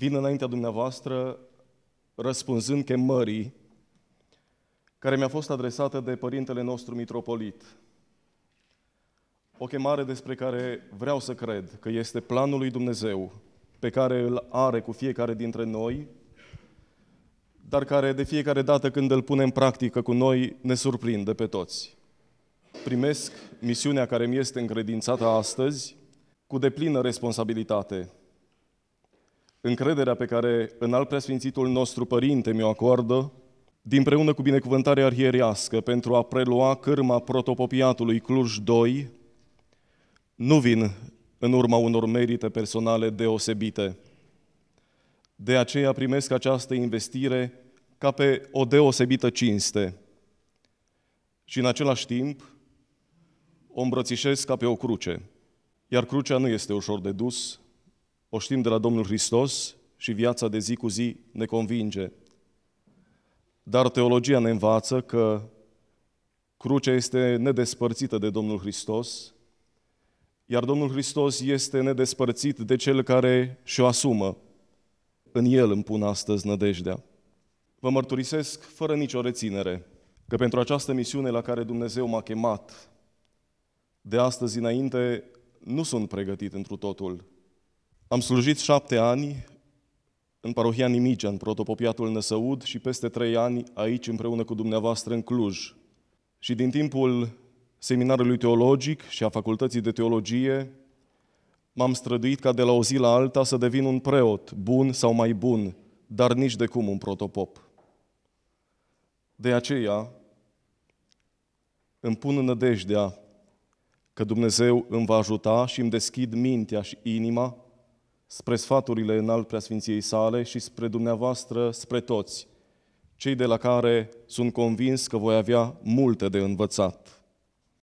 vin înaintea dumneavoastră răspunzând chemării care mi-a fost adresată de părintele nostru mitropolit. O chemare despre care vreau să cred că este planul lui Dumnezeu pe care îl are cu fiecare dintre noi, dar care de fiecare dată când îl punem în practică cu noi ne surprinde pe toți. Primesc misiunea care mi este încredințată astăzi cu deplină responsabilitate – încrederea pe care în al preasfințitul nostru părinte mi-o acordă, preună cu binecuvântarea arhieriască pentru a prelua cârma protopopiatului Cluj 2, nu vin în urma unor merite personale deosebite. De aceea primesc această investire ca pe o deosebită cinste. Și în același timp o îmbrățișez ca pe o cruce. Iar crucea nu este ușor de dus, o știm de la Domnul Hristos și viața de zi cu zi ne convinge. Dar teologia ne învață că crucea este nedespărțită de Domnul Hristos, iar Domnul Hristos este nedespărțit de cel care și-o asumă. În El îmi pun astăzi nădejdea. Vă mărturisesc fără nicio reținere că pentru această misiune la care Dumnezeu m-a chemat, de astăzi înainte nu sunt pregătit întru totul. Am slujit șapte ani în parohia Nimicea, în protopopiatul Năsăud și peste trei ani aici împreună cu dumneavoastră în Cluj. Și din timpul seminarului teologic și a facultății de teologie m-am străduit ca de la o zi la alta să devin un preot, bun sau mai bun, dar nici de cum un protopop. De aceea îmi pun în nădejdea că Dumnezeu îmi va ajuta și îmi deschid mintea și inima spre sfaturile înalt preasfinției sale și spre dumneavoastră, spre toți, cei de la care sunt convins că voi avea multe de învățat.